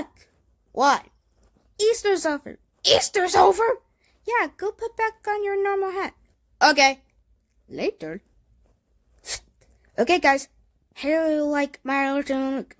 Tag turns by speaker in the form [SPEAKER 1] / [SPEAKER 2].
[SPEAKER 1] Look! What? Easter's over. Easter's over? Yeah, go put back on your normal hat. Okay.
[SPEAKER 2] Later. okay,
[SPEAKER 1] guys. How do you like my original look?